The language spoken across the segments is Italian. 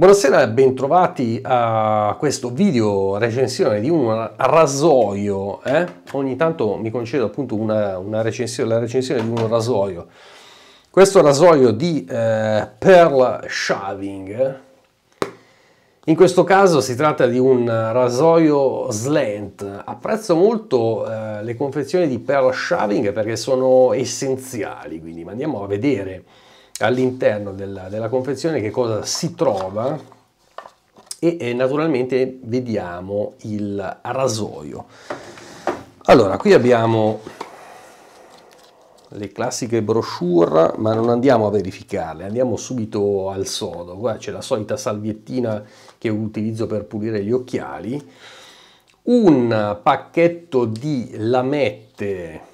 Buonasera e bentrovati a questo video recensione di un rasoio. Eh? Ogni tanto mi concedo appunto una, una, recensione, la recensione di un rasoio. Questo rasoio di eh, Pearl Shaving. Eh? In questo caso si tratta di un rasoio slant. Apprezzo molto eh, le confezioni di Pearl Shaving perché sono essenziali, quindi andiamo a vedere all'interno della, della, confezione che cosa si trova e, e naturalmente vediamo il rasoio. Allora, qui abbiamo le classiche brochure, ma non andiamo a verificarle, andiamo subito al sodo. Qua c'è la solita salviettina che utilizzo per pulire gli occhiali, un pacchetto di lamette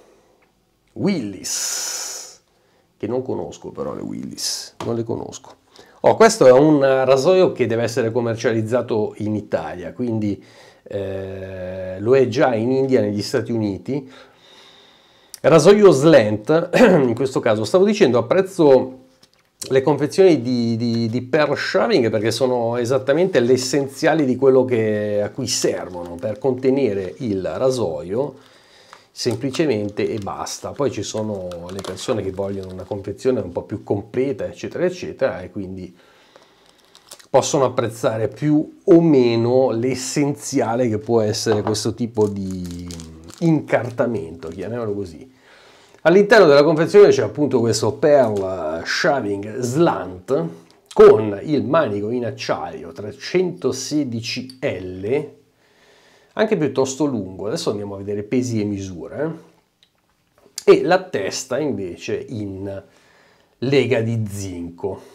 Willis che non conosco però le Willis, non le conosco. Oh, questo è un rasoio che deve essere commercializzato in Italia, quindi eh, lo è già in India, negli Stati Uniti. Rasoio slant, in questo caso stavo dicendo a prezzo le confezioni di, di, di per shaving perché sono esattamente l'essenziale di quello che, a cui servono per contenere il rasoio semplicemente e basta. Poi ci sono le persone che vogliono una confezione un po' più completa, eccetera, eccetera, e quindi possono apprezzare più o meno l'essenziale che può essere questo tipo di mm, incartamento, chiamiamolo così. All'interno della confezione c'è appunto questo Pearl Shaving Slant con il manico in acciaio 316L anche piuttosto lungo. Adesso andiamo a vedere pesi e misure. E la testa invece in lega di zinco.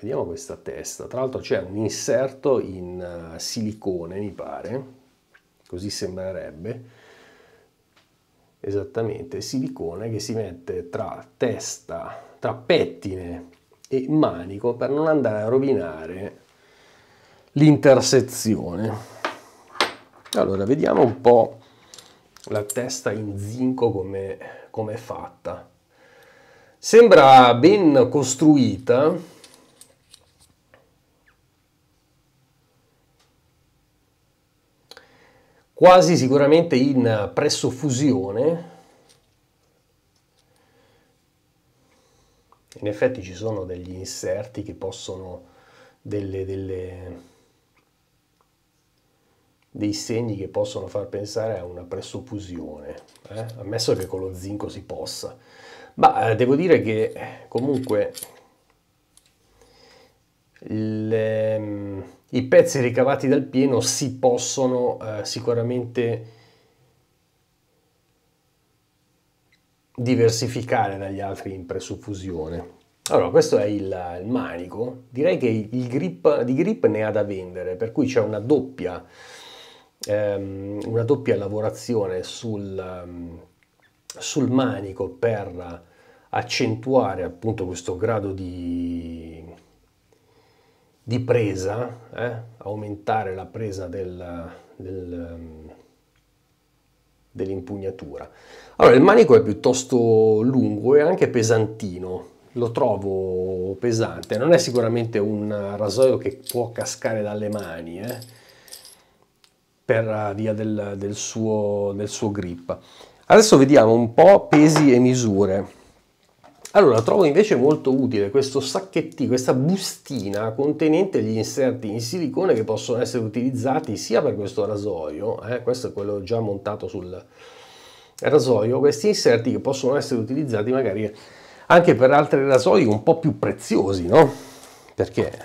Vediamo questa testa. Tra l'altro c'è un inserto in eh, silicone, mi pare. Così sembrerebbe. Esattamente, silicone che si mette tra testa, tra pettine e manico per non andare a rovinare l'intersezione. Allora, vediamo un po' la testa in zinco come, come è fatta. Sembra ben costruita, quasi sicuramente in pressofusione. In effetti ci sono degli inserti che possono delle, delle dei segni che possono far pensare a una pressopusione, eh? ammesso che con lo zinco si possa. Ma eh, devo dire che comunque le, ehm, i pezzi ricavati dal pieno si possono uh, sicuramente diversificare dagli altri in presuffusione. Allora, questo è il, il manico. Direi che il grip, di grip ne ha da vendere, per cui c'è una doppia ehm, una doppia lavorazione sul, ehm, sul manico per accentuare appunto questo grado di, di presa, eh? aumentare la presa del, del, ehm, dell'impugnatura. Allora, il manico è piuttosto lungo e anche pesantino, lo trovo pesante, non è sicuramente un rasoio che può cascare dalle mani, eh? per eh, via del, del, suo, del suo grip. Adesso vediamo un po' pesi e misure. Allora, trovo invece molto utile questo sacchettino, questa bustina contenente gli inserti in silicone che possono essere utilizzati sia per questo rasoio, eh, questo è quello già montato sul rasoio, questi inserti che possono essere utilizzati magari anche per altri rasoi un po' più preziosi, no? Perché,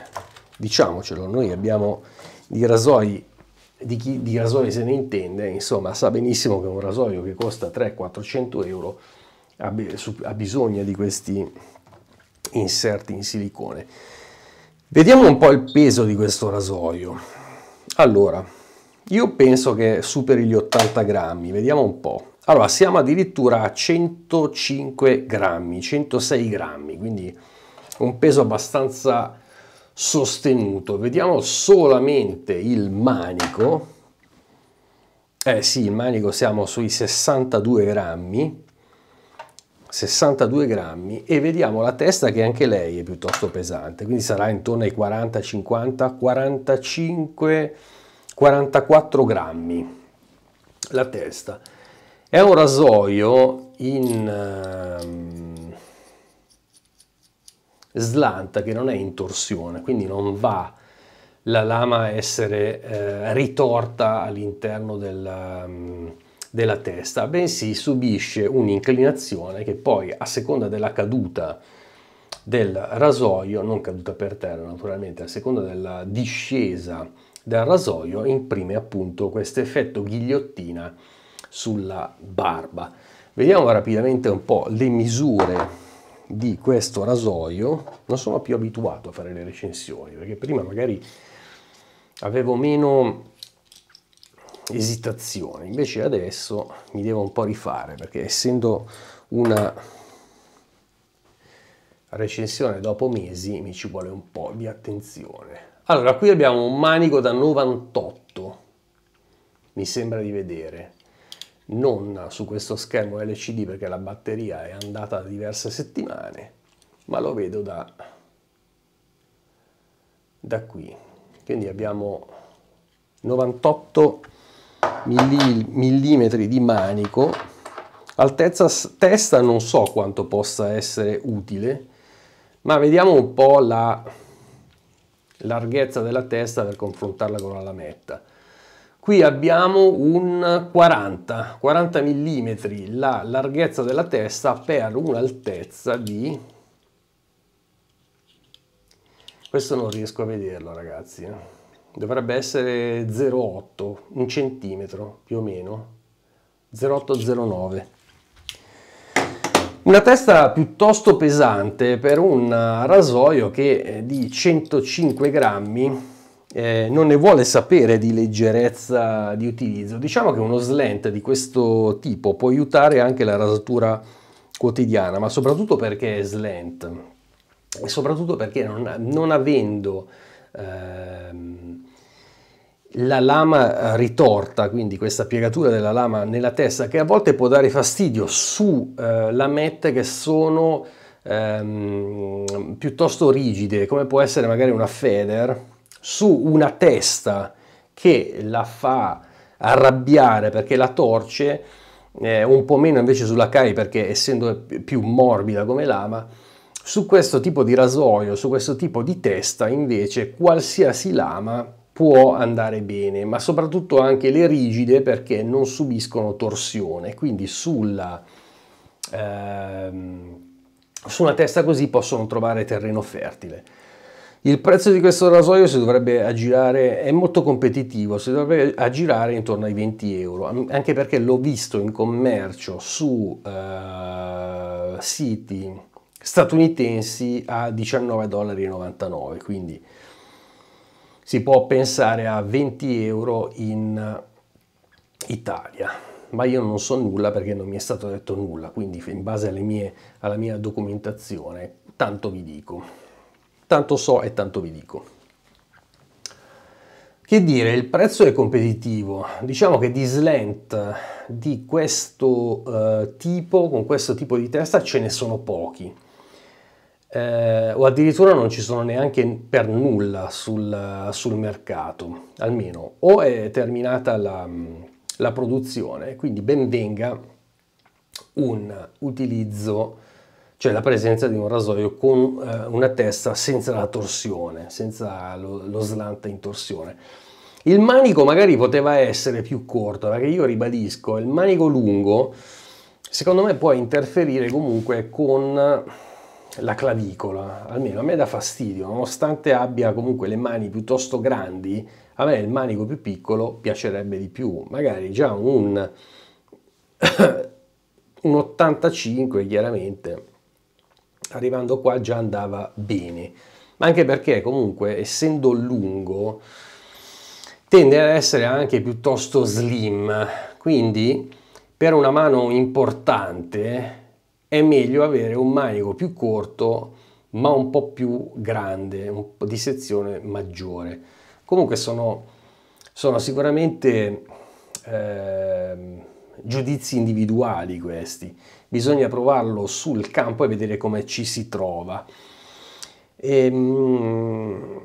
diciamocelo, noi abbiamo i rasoi di chi di rasoio se ne intende, insomma, sa benissimo che un rasoio che costa 300-400 euro ha, bisogno di questi inserti in silicone. Vediamo un po' il peso di questo rasoio. Allora, io penso che superi gli 80 grammi, vediamo un po'. Allora, siamo addirittura a 105 grammi, 106 grammi, quindi un peso abbastanza sostenuto. Vediamo solamente il manico. Eh sì, il manico siamo sui 62 grammi. 62 grammi e vediamo la testa che anche lei è piuttosto pesante, quindi sarà intorno ai 40, 50, 45, 44 grammi la testa. È un rasoio in... Uh, slanta, che non è in torsione, quindi non va la lama a essere eh, ritorta all'interno della, mm, della testa, bensì subisce un'inclinazione che poi a seconda della caduta del rasoio, non caduta per terra naturalmente, a seconda della discesa del rasoio imprime appunto questo effetto ghigliottina sulla barba. Vediamo rapidamente un po' le misure di questo rasoio non sono più abituato a fare le recensioni perché prima magari avevo meno esitazione invece adesso mi devo un po' rifare perché essendo una recensione dopo mesi mi ci vuole un po' di attenzione allora qui abbiamo un manico da 98 mi sembra di vedere non su questo schermo LCD perché la batteria è andata da diverse settimane, ma lo vedo da, da qui. Quindi abbiamo 98 mm di manico, altezza testa non so quanto possa essere utile, ma vediamo un po' la larghezza della testa per confrontarla con la lametta Qui abbiamo un 40, 40 mm la larghezza della testa per un'altezza di... Questo non riesco a vederlo ragazzi, eh. dovrebbe essere 0,8, un centimetro più o meno, 0,8-0,9. Una testa piuttosto pesante per un rasoio che di 105 grammi eh, non ne vuole sapere di leggerezza di utilizzo. Diciamo che uno slant di questo tipo può aiutare anche la rasatura quotidiana, ma soprattutto perché è slant e soprattutto perché non, non avendo ehm, la lama ritorta, quindi questa piegatura della lama nella testa che a volte può dare fastidio su eh, lamette che sono ehm, piuttosto rigide, come può essere magari una feather, su una testa che la fa arrabbiare perché la torce, eh, un po' meno invece sulla Kai perché essendo più morbida come lama, su questo tipo di rasoio, su questo tipo di testa invece qualsiasi lama può andare bene, ma soprattutto anche le rigide perché non subiscono torsione, quindi sulla, ehm, su una testa così possono trovare terreno fertile. Il prezzo di questo rasoio si dovrebbe aggirare, è molto competitivo, si dovrebbe aggirare intorno ai 20 euro, anche perché l'ho visto in commercio su eh, siti statunitensi a 19,99 dollari, quindi si può pensare a 20 euro in Italia, ma io non so nulla perché non mi è stato detto nulla, quindi in base mie, alla mia documentazione tanto vi dico tanto so e tanto vi dico. Che dire, il prezzo è competitivo, diciamo che di slant di questo eh, tipo, con questo tipo di testa ce ne sono pochi, eh, o addirittura non ci sono neanche per nulla sul, sul mercato, almeno o è terminata la, la produzione, quindi ben venga un utilizzo cioè la presenza di un rasoio con eh, una testa senza la torsione, senza lo, lo slant in torsione. Il manico magari poteva essere più corto, perché io ribadisco, il manico lungo secondo me può interferire comunque con la clavicola, almeno a me dà fastidio, nonostante abbia comunque le mani piuttosto grandi, a me il manico più piccolo piacerebbe di più, magari già un, un 85 chiaramente arrivando qua già andava bene, ma anche perché comunque essendo lungo tende ad essere anche piuttosto slim, quindi per una mano importante è meglio avere un manico più corto ma un po' più grande, un po' di sezione maggiore. Comunque sono, sono sicuramente eh, giudizi individuali questi, bisogna provarlo sul campo e vedere come ci si trova. E, ehm,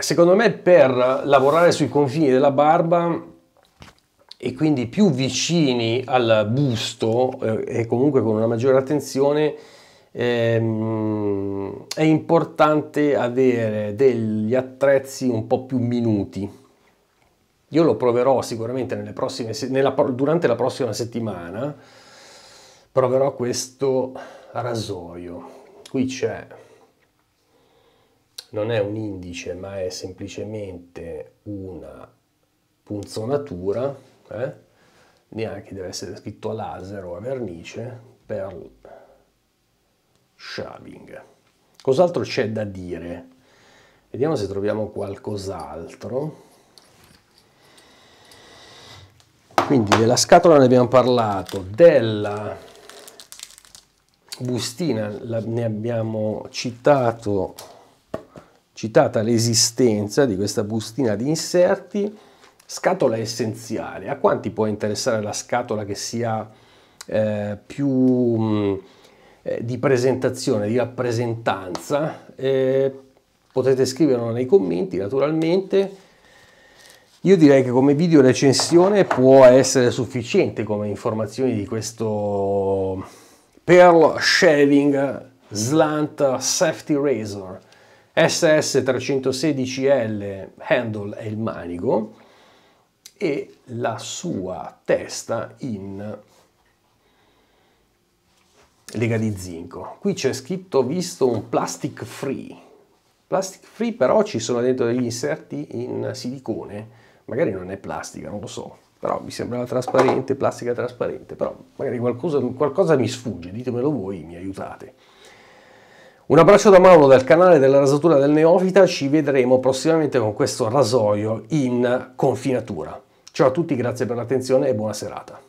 secondo me per lavorare sui confini della barba e quindi più vicini al busto eh, e comunque con una maggiore attenzione ehm, è importante avere degli attrezzi un po' più minuti io lo proverò sicuramente nelle prossime, nella, durante la prossima settimana, proverò questo rasoio. Qui c'è, non è un indice, ma è semplicemente una punzonatura, eh? neanche deve essere scritto a laser o a vernice, per shaving. Cos'altro c'è da dire? Vediamo se troviamo qualcos'altro. quindi della scatola ne abbiamo parlato, della bustina la, ne abbiamo citato, citata l'esistenza di questa bustina di inserti, scatola essenziale, a quanti può interessare la scatola che sia eh, più mh, eh, di presentazione, di rappresentanza? Eh, potete scriverlo nei commenti naturalmente io direi che come video recensione può essere sufficiente come informazioni di questo Pearl Shaving Slant Safety Razor SS316L handle è il manico e la sua testa in lega di zinco. Qui c'è scritto, visto, un plastic free. Plastic free però ci sono dentro degli inserti in silicone magari non è plastica, non lo so, però mi sembrava trasparente, plastica trasparente, però magari qualcosa, qualcosa mi sfugge, ditemelo voi, mi aiutate. Un abbraccio da Mauro dal canale della rasatura del Neofita, ci vedremo prossimamente con questo rasoio in confinatura. Ciao a tutti, grazie per l'attenzione e buona serata.